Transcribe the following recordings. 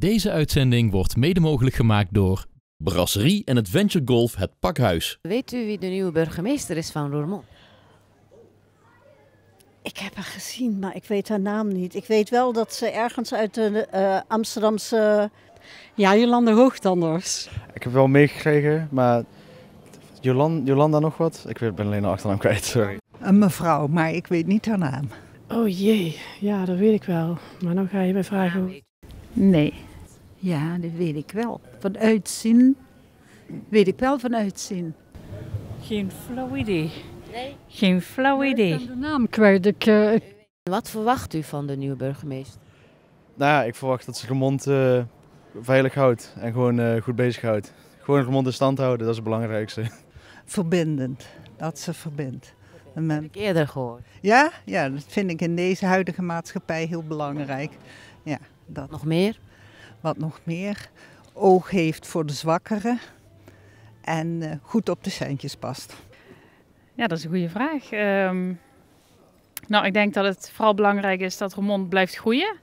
Deze uitzending wordt mede mogelijk gemaakt door Brasserie en Adventure Golf Het Pakhuis. Weet u wie de nieuwe burgemeester is van Roermond? Ik heb haar gezien, maar ik weet haar naam niet. Ik weet wel dat ze ergens uit de eh, Amsterdamse... Ja, Jolanda Hoogtanders. Ik heb wel meegekregen, maar Jolanda nog wat? Ik ben alleen de achternaam kwijt, sorry. Een mevrouw, maar ik weet niet haar naam. Oh jee, ja, dat weet ik wel. Maar dan ga je me vragen... Nee. Ja, dat weet ik wel. Vanuit zin. Weet ik wel vanuit zin. Geen flauw idee. Nee. Geen flauw idee. Ik de naam kwijt. Eh, Wat verwacht u van de nieuwe burgemeester? Nou, ik verwacht dat ze gemond eh, veilig houdt en gewoon eh, goed bezig houdt. Gewoon gemond in stand houden, dat is het belangrijkste. Verbindend, dat ze verbindt. Dat heb ik eerder gehoord. Ja? ja, dat vind ik in deze huidige maatschappij heel belangrijk. Ja, dat. Nog meer? wat nog meer, oog heeft voor de zwakkeren en eh, goed op de centjes past? Ja, dat is een goede vraag. Ehm, nou, ik denk dat het vooral belangrijk is dat Remond blijft groeien.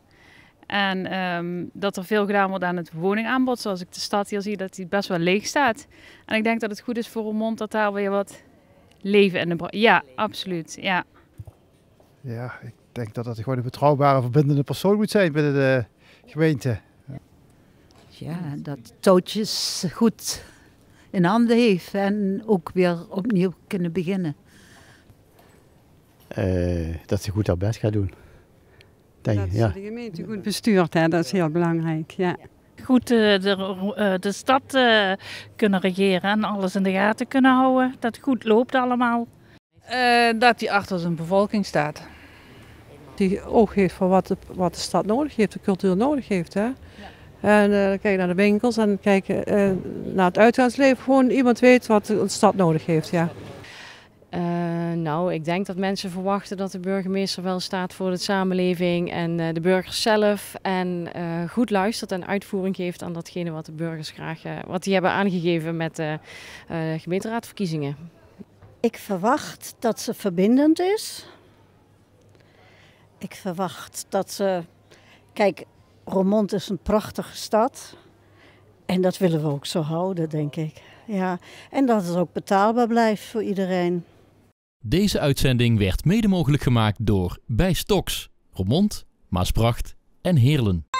En ehm, dat er veel gedaan wordt aan het woningaanbod. Zoals ik de stad hier zie, dat die best wel leeg staat. En ik denk dat het goed is voor Remond dat daar weer wat leven in de... Ja, absoluut. Ja. ja, ik denk dat hij gewoon een betrouwbare, verbindende persoon moet zijn binnen de gemeente ja, dat touwtjes goed in handen heeft en ook weer opnieuw kunnen beginnen. Eh, dat ze goed haar best gaat doen. dat ja. ze de gemeente goed bestuurt, hè? dat is heel belangrijk. Ja. Goed eh, de, eh, de, stad kunnen regeren en alles in de gaten kunnen houden. Dat goed loopt allemaal. dat die achter zijn bevolking staat. Die oog heeft voor wat de, wat de stad nodig heeft, de cultuur nodig heeft. Hè? Ja. En uh, dan kijk je naar de winkels en kijk eh, naar het uitgaansleven. Gewoon iemand weet wat de stad nodig heeft, ja. Eh, nou, ik denk dat mensen verwachten dat de burgemeester wel staat voor de samenleving en de burgers zelf. En goed luistert en uitvoering geeft aan datgene wat de burgers graag wat die hebben aangegeven met de gemeenteraadverkiezingen. Ik verwacht dat ze verbindend is. Ik verwacht dat ze. Kijk, Romond is een prachtige stad. En dat willen we ook zo houden, denk ik. Ja. En dat het ook betaalbaar blijft voor iedereen. Deze uitzending werd mede mogelijk gemaakt door Bij Stoks, Romond, Maasbracht en Heerlen.